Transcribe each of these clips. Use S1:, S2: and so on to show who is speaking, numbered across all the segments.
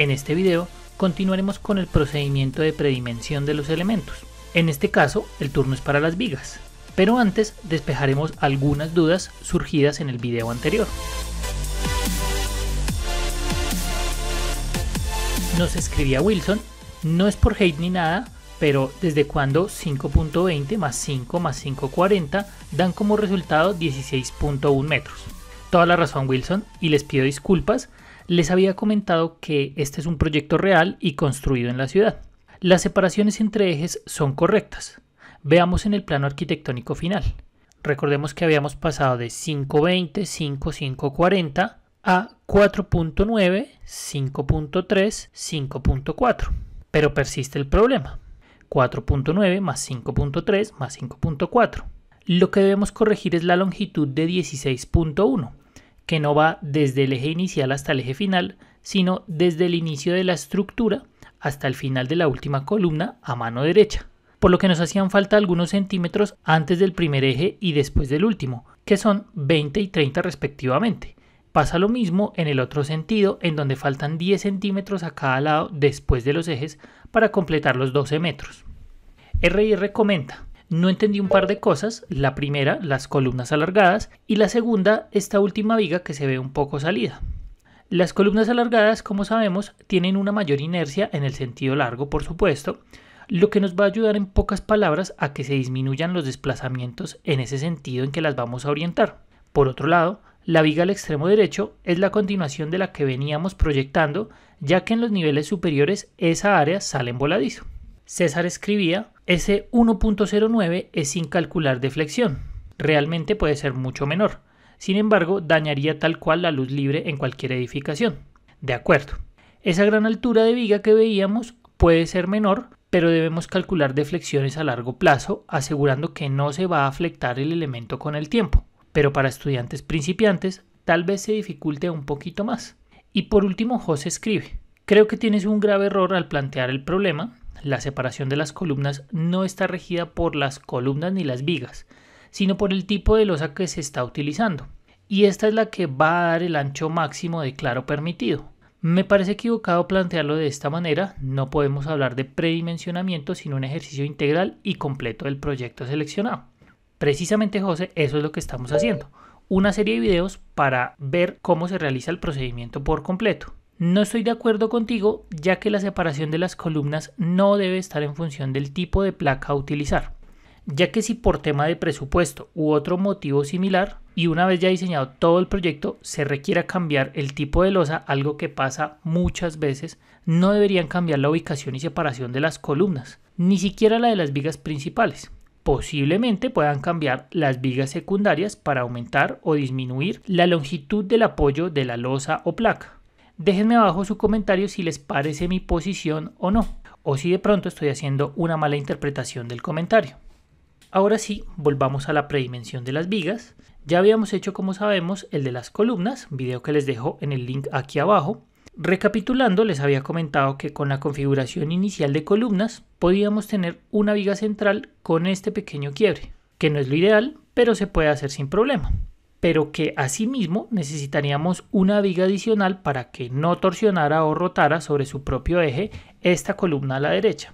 S1: En este video continuaremos con el procedimiento de predimensión de los elementos. En este caso, el turno es para las vigas, pero antes despejaremos algunas dudas surgidas en el video anterior. Nos escribía Wilson, no es por hate ni nada, pero ¿desde cuando 5.20 más 5 más 5.40 dan como resultado 16.1 metros? Toda la razón Wilson y les pido disculpas, les había comentado que este es un proyecto real y construido en la ciudad. Las separaciones entre ejes son correctas. Veamos en el plano arquitectónico final. Recordemos que habíamos pasado de 520, 5540 a 4.9, 5.3, 5.4. Pero persiste el problema. 4.9 más 5.3 más 5.4. Lo que debemos corregir es la longitud de 16.1 que no va desde el eje inicial hasta el eje final, sino desde el inicio de la estructura hasta el final de la última columna a mano derecha, por lo que nos hacían falta algunos centímetros antes del primer eje y después del último, que son 20 y 30 respectivamente. Pasa lo mismo en el otro sentido, en donde faltan 10 centímetros a cada lado después de los ejes para completar los 12 metros. RR comenta, no entendí un par de cosas. La primera, las columnas alargadas. Y la segunda, esta última viga que se ve un poco salida. Las columnas alargadas, como sabemos, tienen una mayor inercia en el sentido largo, por supuesto, lo que nos va a ayudar en pocas palabras a que se disminuyan los desplazamientos en ese sentido en que las vamos a orientar. Por otro lado, la viga al extremo derecho es la continuación de la que veníamos proyectando, ya que en los niveles superiores esa área sale en voladizo. César escribía, ese 1.09 es sin calcular deflexión. Realmente puede ser mucho menor. Sin embargo, dañaría tal cual la luz libre en cualquier edificación. De acuerdo. Esa gran altura de viga que veíamos puede ser menor, pero debemos calcular deflexiones a largo plazo, asegurando que no se va a afectar el elemento con el tiempo. Pero para estudiantes principiantes, tal vez se dificulte un poquito más. Y por último, José escribe. Creo que tienes un grave error al plantear el problema, la separación de las columnas no está regida por las columnas ni las vigas, sino por el tipo de losa que se está utilizando. Y esta es la que va a dar el ancho máximo de claro permitido. Me parece equivocado plantearlo de esta manera, no podemos hablar de predimensionamiento sino un ejercicio integral y completo del proyecto seleccionado. Precisamente, José, eso es lo que estamos haciendo. Una serie de videos para ver cómo se realiza el procedimiento por completo. No estoy de acuerdo contigo ya que la separación de las columnas no debe estar en función del tipo de placa a utilizar, ya que si por tema de presupuesto u otro motivo similar, y una vez ya diseñado todo el proyecto se requiera cambiar el tipo de losa, algo que pasa muchas veces, no deberían cambiar la ubicación y separación de las columnas, ni siquiera la de las vigas principales. Posiblemente puedan cambiar las vigas secundarias para aumentar o disminuir la longitud del apoyo de la losa o placa Déjenme abajo su comentario si les parece mi posición o no, o si de pronto estoy haciendo una mala interpretación del comentario. Ahora sí, volvamos a la predimensión de las vigas. Ya habíamos hecho, como sabemos, el de las columnas, video que les dejo en el link aquí abajo. Recapitulando, les había comentado que con la configuración inicial de columnas podíamos tener una viga central con este pequeño quiebre, que no es lo ideal, pero se puede hacer sin problema pero que asimismo necesitaríamos una viga adicional para que no torsionara o rotara sobre su propio eje esta columna a la derecha.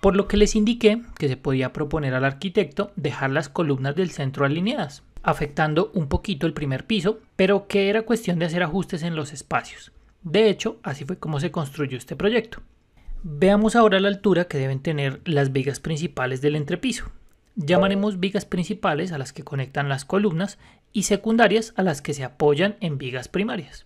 S1: Por lo que les indiqué que se podía proponer al arquitecto dejar las columnas del centro alineadas, afectando un poquito el primer piso, pero que era cuestión de hacer ajustes en los espacios. De hecho, así fue como se construyó este proyecto. Veamos ahora la altura que deben tener las vigas principales del entrepiso llamaremos vigas principales a las que conectan las columnas y secundarias a las que se apoyan en vigas primarias.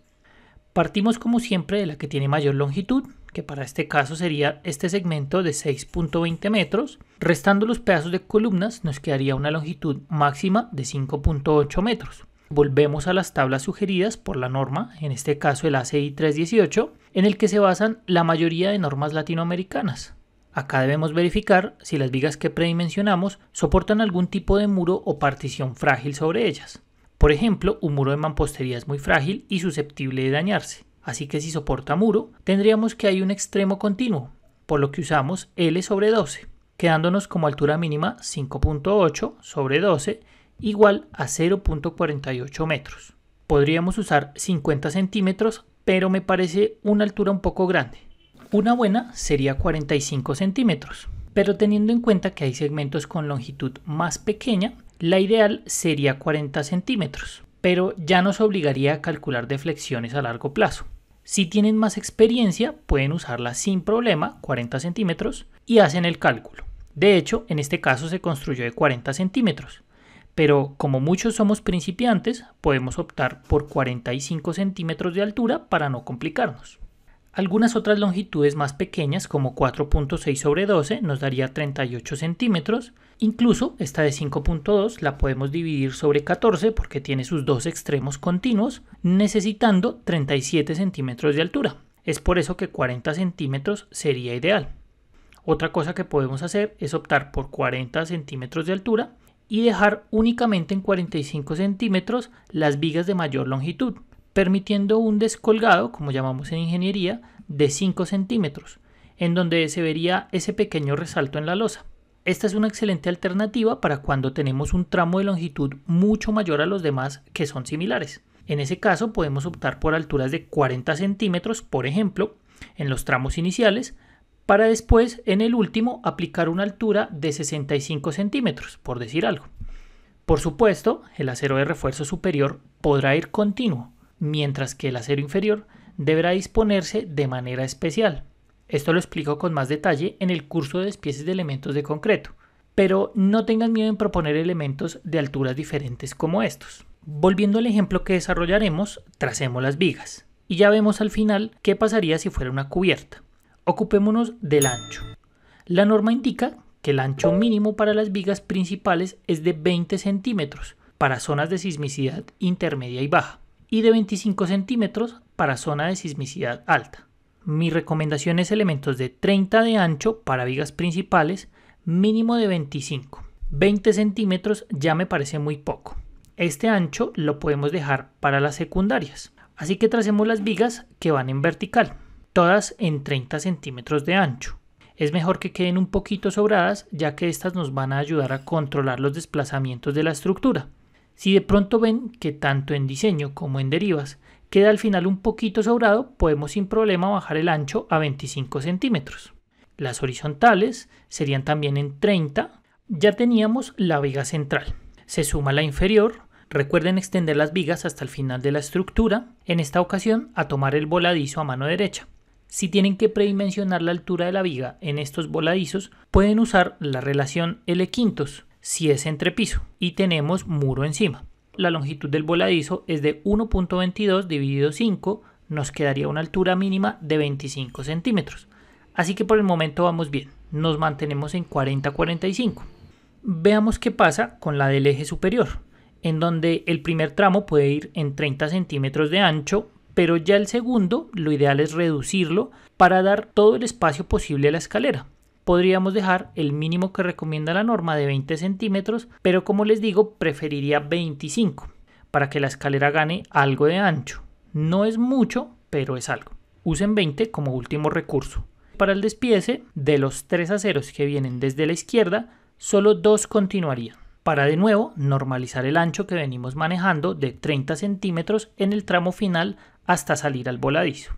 S1: Partimos como siempre de la que tiene mayor longitud, que para este caso sería este segmento de 6.20 metros, restando los pedazos de columnas nos quedaría una longitud máxima de 5.8 metros. Volvemos a las tablas sugeridas por la norma, en este caso el ACI 318, en el que se basan la mayoría de normas latinoamericanas, Acá debemos verificar si las vigas que predimensionamos soportan algún tipo de muro o partición frágil sobre ellas. Por ejemplo, un muro de mampostería es muy frágil y susceptible de dañarse, así que si soporta muro, tendríamos que hay un extremo continuo, por lo que usamos L sobre 12, quedándonos como altura mínima 5.8 sobre 12 igual a 0.48 metros. Podríamos usar 50 centímetros, pero me parece una altura un poco grande, una buena sería 45 centímetros, pero teniendo en cuenta que hay segmentos con longitud más pequeña, la ideal sería 40 centímetros, pero ya nos obligaría a calcular deflexiones a largo plazo. Si tienen más experiencia, pueden usarla sin problema, 40 centímetros, y hacen el cálculo. De hecho, en este caso se construyó de 40 centímetros, pero como muchos somos principiantes, podemos optar por 45 centímetros de altura para no complicarnos. Algunas otras longitudes más pequeñas, como 4.6 sobre 12, nos daría 38 centímetros. Incluso esta de 5.2 la podemos dividir sobre 14 porque tiene sus dos extremos continuos, necesitando 37 centímetros de altura. Es por eso que 40 centímetros sería ideal. Otra cosa que podemos hacer es optar por 40 centímetros de altura y dejar únicamente en 45 centímetros las vigas de mayor longitud permitiendo un descolgado, como llamamos en ingeniería, de 5 centímetros, en donde se vería ese pequeño resalto en la losa. Esta es una excelente alternativa para cuando tenemos un tramo de longitud mucho mayor a los demás que son similares. En ese caso podemos optar por alturas de 40 centímetros, por ejemplo, en los tramos iniciales, para después en el último aplicar una altura de 65 centímetros, por decir algo. Por supuesto, el acero de refuerzo superior podrá ir continuo, mientras que el acero inferior deberá disponerse de manera especial. Esto lo explico con más detalle en el curso de despieces de elementos de concreto, pero no tengan miedo en proponer elementos de alturas diferentes como estos. Volviendo al ejemplo que desarrollaremos, tracemos las vigas y ya vemos al final qué pasaría si fuera una cubierta. Ocupémonos del ancho. La norma indica que el ancho mínimo para las vigas principales es de 20 centímetros para zonas de sismicidad intermedia y baja y de 25 centímetros para zona de sismicidad alta. Mi recomendación es elementos de 30 de ancho para vigas principales, mínimo de 25. 20 centímetros ya me parece muy poco. Este ancho lo podemos dejar para las secundarias. Así que tracemos las vigas que van en vertical, todas en 30 centímetros de ancho. Es mejor que queden un poquito sobradas ya que estas nos van a ayudar a controlar los desplazamientos de la estructura. Si de pronto ven que tanto en diseño como en derivas queda al final un poquito sobrado, podemos sin problema bajar el ancho a 25 centímetros. Las horizontales serían también en 30. Ya teníamos la viga central. Se suma la inferior. Recuerden extender las vigas hasta el final de la estructura, en esta ocasión a tomar el voladizo a mano derecha. Si tienen que predimensionar la altura de la viga en estos voladizos, pueden usar la relación L quintos, si es entrepiso y tenemos muro encima. La longitud del voladizo es de 1.22 dividido 5, nos quedaría una altura mínima de 25 centímetros. Así que por el momento vamos bien, nos mantenemos en 40-45. Veamos qué pasa con la del eje superior, en donde el primer tramo puede ir en 30 centímetros de ancho, pero ya el segundo lo ideal es reducirlo para dar todo el espacio posible a la escalera podríamos dejar el mínimo que recomienda la norma de 20 centímetros, pero como les digo, preferiría 25 para que la escalera gane algo de ancho. No es mucho, pero es algo. Usen 20 como último recurso. Para el despiece, de los tres aceros que vienen desde la izquierda, solo dos continuarían para de nuevo normalizar el ancho que venimos manejando de 30 centímetros en el tramo final hasta salir al voladizo.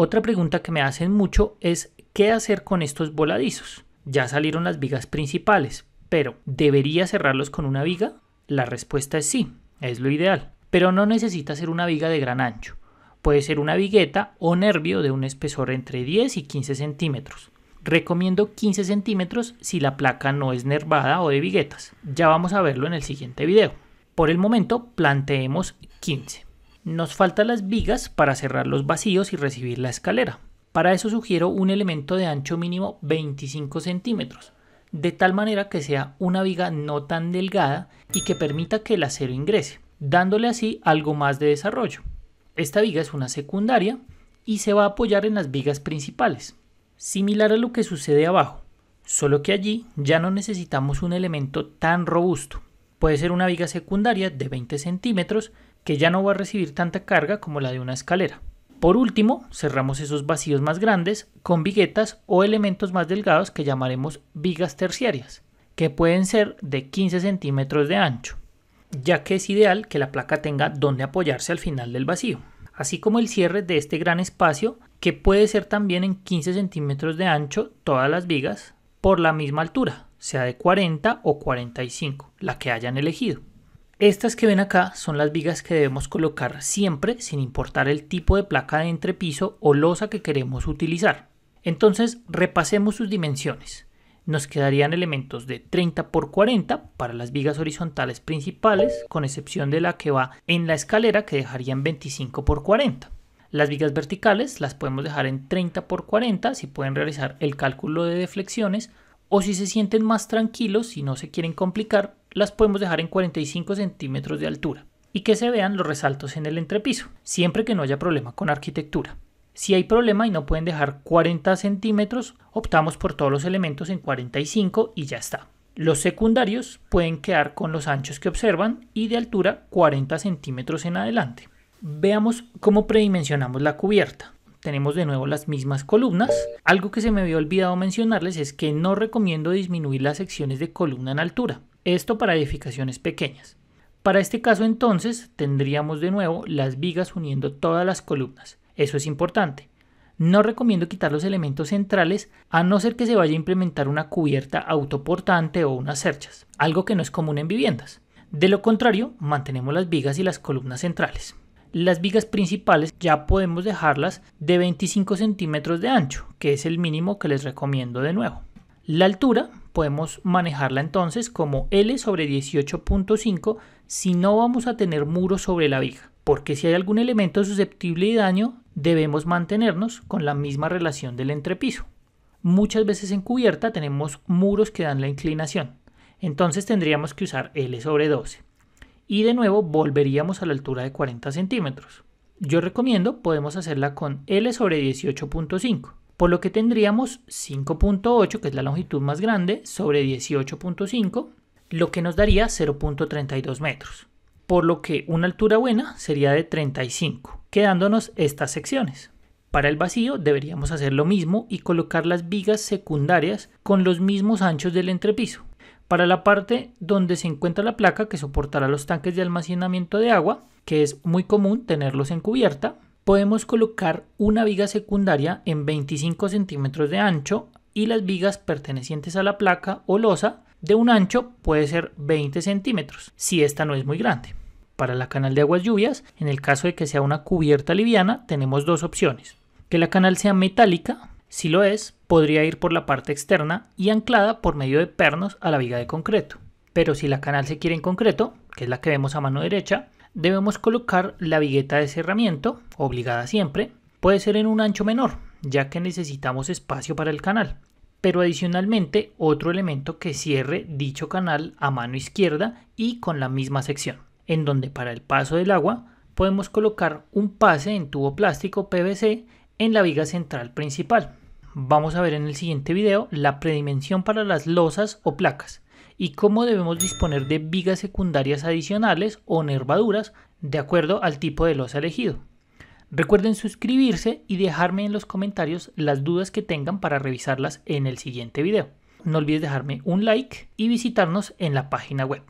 S1: Otra pregunta que me hacen mucho es ¿qué hacer con estos voladizos? Ya salieron las vigas principales, pero ¿debería cerrarlos con una viga? La respuesta es sí, es lo ideal, pero no necesita ser una viga de gran ancho. Puede ser una vigueta o nervio de un espesor entre 10 y 15 centímetros. Recomiendo 15 centímetros si la placa no es nervada o de viguetas. Ya vamos a verlo en el siguiente video. Por el momento planteemos 15. Nos faltan las vigas para cerrar los vacíos y recibir la escalera. Para eso sugiero un elemento de ancho mínimo 25 centímetros, de tal manera que sea una viga no tan delgada y que permita que el acero ingrese, dándole así algo más de desarrollo. Esta viga es una secundaria y se va a apoyar en las vigas principales, similar a lo que sucede abajo, solo que allí ya no necesitamos un elemento tan robusto. Puede ser una viga secundaria de 20 centímetros que ya no va a recibir tanta carga como la de una escalera. Por último, cerramos esos vacíos más grandes con viguetas o elementos más delgados que llamaremos vigas terciarias, que pueden ser de 15 centímetros de ancho, ya que es ideal que la placa tenga donde apoyarse al final del vacío, así como el cierre de este gran espacio que puede ser también en 15 centímetros de ancho todas las vigas por la misma altura, sea de 40 o 45, la que hayan elegido. Estas que ven acá son las vigas que debemos colocar siempre sin importar el tipo de placa de entrepiso o losa que queremos utilizar. Entonces repasemos sus dimensiones. Nos quedarían elementos de 30 por 40 para las vigas horizontales principales, con excepción de la que va en la escalera que dejarían 25 por 40. Las vigas verticales las podemos dejar en 30 por 40 si pueden realizar el cálculo de deflexiones o si se sienten más tranquilos, y no se quieren complicar, las podemos dejar en 45 centímetros de altura y que se vean los resaltos en el entrepiso, siempre que no haya problema con arquitectura. Si hay problema y no pueden dejar 40 centímetros, optamos por todos los elementos en 45 y ya está. Los secundarios pueden quedar con los anchos que observan y de altura 40 centímetros en adelante. Veamos cómo predimensionamos la cubierta tenemos de nuevo las mismas columnas. Algo que se me había olvidado mencionarles es que no recomiendo disminuir las secciones de columna en altura. Esto para edificaciones pequeñas. Para este caso entonces tendríamos de nuevo las vigas uniendo todas las columnas. Eso es importante. No recomiendo quitar los elementos centrales a no ser que se vaya a implementar una cubierta autoportante o unas cerchas, algo que no es común en viviendas. De lo contrario, mantenemos las vigas y las columnas centrales. Las vigas principales ya podemos dejarlas de 25 centímetros de ancho, que es el mínimo que les recomiendo de nuevo. La altura podemos manejarla entonces como L sobre 18.5 si no vamos a tener muros sobre la viga, porque si hay algún elemento susceptible de daño, debemos mantenernos con la misma relación del entrepiso. Muchas veces en cubierta tenemos muros que dan la inclinación, entonces tendríamos que usar L sobre 12. Y de nuevo volveríamos a la altura de 40 centímetros. Yo recomiendo, podemos hacerla con L sobre 18.5 por lo que tendríamos 5.8, que es la longitud más grande, sobre 18.5, lo que nos daría 0.32 metros, por lo que una altura buena sería de 35, quedándonos estas secciones. Para el vacío deberíamos hacer lo mismo y colocar las vigas secundarias con los mismos anchos del entrepiso. Para la parte donde se encuentra la placa que soportará los tanques de almacenamiento de agua, que es muy común tenerlos en cubierta, podemos colocar una viga secundaria en 25 centímetros de ancho y las vigas pertenecientes a la placa o losa de un ancho puede ser 20 centímetros, si esta no es muy grande. Para la canal de aguas lluvias, en el caso de que sea una cubierta liviana, tenemos dos opciones. Que la canal sea metálica, si lo es, podría ir por la parte externa y anclada por medio de pernos a la viga de concreto. Pero si la canal se quiere en concreto, que es la que vemos a mano derecha, debemos colocar la vigueta de cerramiento, obligada siempre, puede ser en un ancho menor, ya que necesitamos espacio para el canal, pero adicionalmente otro elemento que cierre dicho canal a mano izquierda y con la misma sección, en donde para el paso del agua podemos colocar un pase en tubo plástico PVC en la viga central principal. Vamos a ver en el siguiente video la predimensión para las losas o placas y cómo debemos disponer de vigas secundarias adicionales o nervaduras de acuerdo al tipo de losa elegido. Recuerden suscribirse y dejarme en los comentarios las dudas que tengan para revisarlas en el siguiente video. No olvides dejarme un like y visitarnos en la página web.